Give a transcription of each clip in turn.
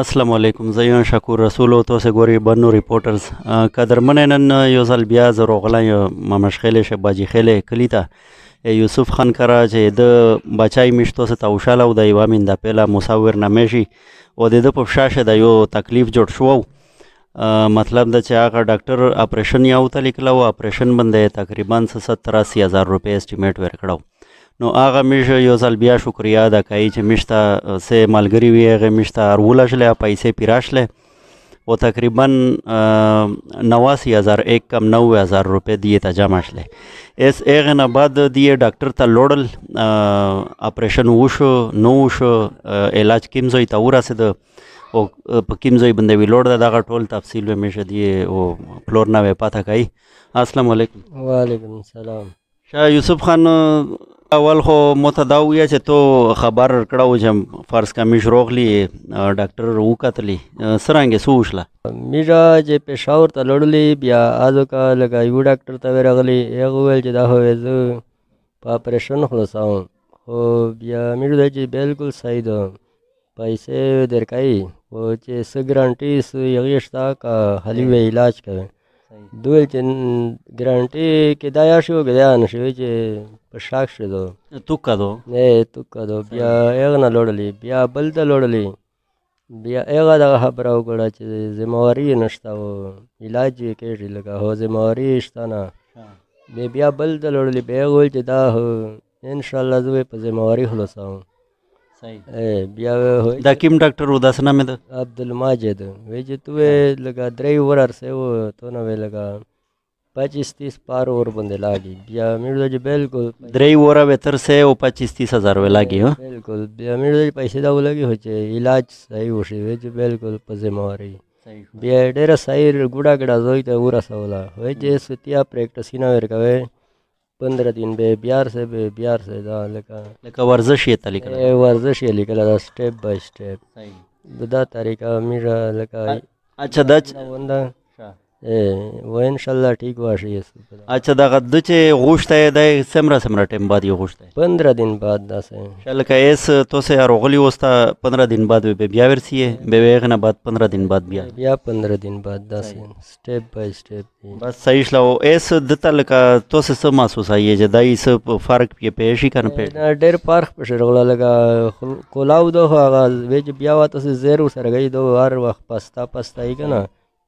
السلام زه شکور رسول او تاسو ګوري بنو ریپورټرز قدرمن نن یو ځل بیا زه غلای ممشخلې شه باجی خلې کلیتا یوسف خان کرا چې د بچای مشتو سره توشاله او د ایوامین د پیلا مصور نمیشي او د په شاشه د یو تکلیف جوړ شو مطلب د چې هغه ډاکټر اپریشن یاو ته لیکلو اپریشن باندې تقریبا 70 80000 روپې استیمیټ ورکړو نو هغه مش یو ځل بیا شکریا ادا کوي چې مشته سه ملګری وی هغه مشته ارولشله پیسې پیراشله او تقریبا 89000 एक कम 90000 रुपए दिए ता जमा شله اس اغه نه بعد دیه ډاکټر ته لوړل اپریشن وشو نو وشو علاج کیمزوي ته ورسید او په کیمزوي باندې وی لوړ دغه ټول تفصیل به مشه دی او فلور نه پاته کوي السلام علیکم وعلیکم السلام شاه یوسف خان اول خو مته دا ویا چې تو خبر کړو چې فرض کمیش روغلی ډاکټر وکتلې سرانګه سوچلا میرا چې پېښور ته لړلې بیا ازو کا لګا یو ډاکټر ته ورغلی هغه ویل چې دا هوې زه په اپریشن خلاصاو خو بیا میرا چې بالکل صحیح ده پیسې درکای او چې سګرانټي سو یغه شتا کا حلی وی علاج کوي دوی چې ګارانټي کې دا یا شو کې دا نه شو چې په شاک شو دو توکا دو نه توکا دو بیا هغه نه لوړلې بیا بل ته لوړلې بیا هغه دغه خبره وکړه چې ذمہواري نشته او علاج یې کېږي لکه هو ذمہواري شته نه بیا بل د لړلې بیا وویل چې دا ان شاء الله زه په ذمہواري خلاصوم صحیح بیا دا کوم ډاکټر و داس نامه ده عبدالماجد وی چې تو لگا درې ورر سه و تو نو وی لگا پچیس تیس پار اور بندے لاگی بیا میرے جو بالکل درئی ورا بہتر سے او پچیس تیس ہزار وے لاگی ہو بالکل بیا میرے جو پیسے دا لگی ہو چے علاج صحیح ہوشی وے جو بالکل پزے ماری بیا ډیر صحیح ګډا ګډا زوی ته ورا سولا وې چې ستیا پریکټس نه ورکوي 15 دن به بیار سه به بیار سه دا لکه لکه ورزش یې ته لیکل ورزش یې لیکل دا سټپ بای سټپ صحیح دا طریقه میرا لکه اچھا دا ونده و ان شاء الله ٹھیک واشه اچھا دغه د چې غوښته د سمره سمره ټیم بعد یو غوښته 15 دن بعد دا سه شل کې اس تو سه روغلی وستا 15 دن بعد به بیا ورسی به وغه نه بعد 15 دن بعد بیا بیا 15 دن بعد دا سه سټپ بای سټپ بس صحیح شلو اس د تل کا تو سه سم محسوس آئیه جدای س فرق پی پېشي کنه په ډېر فرق پښه روغلا لگا کولاو دوه هغه وج بیا وته زیرو سرګي دوه وار وخت پستا پستای کنه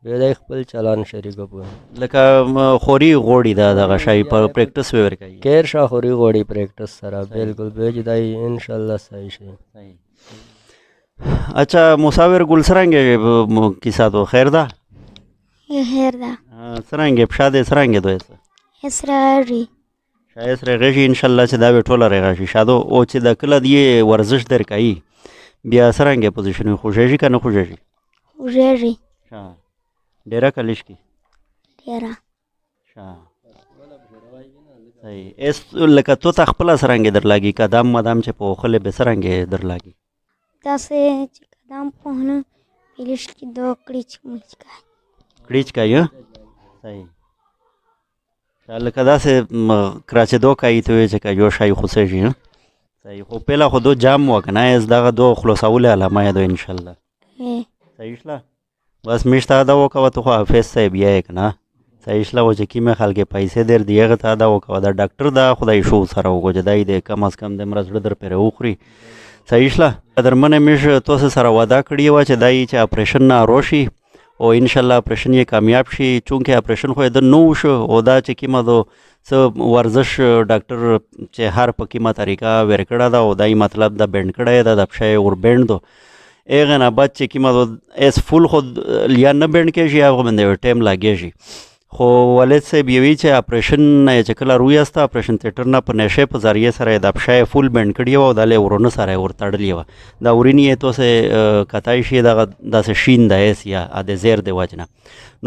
دی خپل چلان شریک وبوي لکه خوري غوړي دا دغه شی په پریکټس وی ورکوي کیر شا خوري غوړي پریکټس سره بالکل به جدای ان شاء الله صحیح شي اچھا مساور ګل سرنګ کی ساتو خیر دا خیر دا سرنګ په شاده سرنګ دوی سره اسراری شای سره غږی ان شاء الله چې دا به ټوله راغی شادو او چې د کله دی ورزش درکای بیا سرنګ پوزیشن خوشی کنه خوشی خوشی ها डेरा कलिश की ډیره صحیح اس لکه تو ته خپل سرنګ درلاګي قدم مدام چې په خله به سرنګ درلاګي داسې چې قدم په هنه پلیش کې دو کړیچ مچ کای کړیچ کایو صحیح لکه داسې کراچه دو کای ته چې کا یو شای خوسه جی صحیح خو پهلا خو دو جام وکنه اس دغه دو خلاصول علامه یې دو ان شاء الله صحیح شله بس mişta da o tu kho hafiz sahib ye ek na سایشلا و چې کیمه خلک پیسې در دیغه تا دا وکړه دا ډاکټر دا خدای شو سره وګړه دای دې کم از کم د مرز در پر اوخري سایشلا درمنه مې توسه سره وعده کړی و چې دای چې اپریشن نه روشي او ان شاء الله اپریشن یې کامیاب شي چونکه اپریشن خو د نو شو او دا چې کیمه دو څه ورزش ډاکټر چې هر په کیمه طریقه ورکړه دا او دای مطلب دا بند کړه دا د پښې ور بند دو اغه نه بعد چې کیمه اس فول خود لیا نه بند کې شي هغه باندې ټیم لاګي شي خو ولید صاحب یوي چې اپریشن نه چې کله روی استه اپریشن تھیټر نه په نشه په ذریعہ سره د اپشای فول بند کړی و او د له ورونو سره ورتړلی و دا ورینی ته سه کتای شي د داسې شین د ایس یا د زیر دی وجنه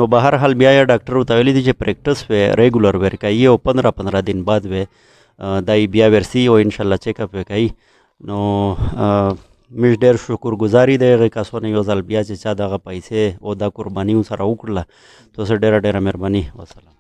نو به هر حال بیا ډاکټر وته ویلی دی چې پریکټس و ریګولر ور کوي او 15 15 دن بعد و دای بیا ورسی او ان شاء الله چیک اپ کوي نو موږ ډېر شکرګزاري د هغې کسانو یو ځل بیا چې چا دغه پیسې او دا قرباني ورسره وکړله تاسو ډېره ډېره مهرباني وسلام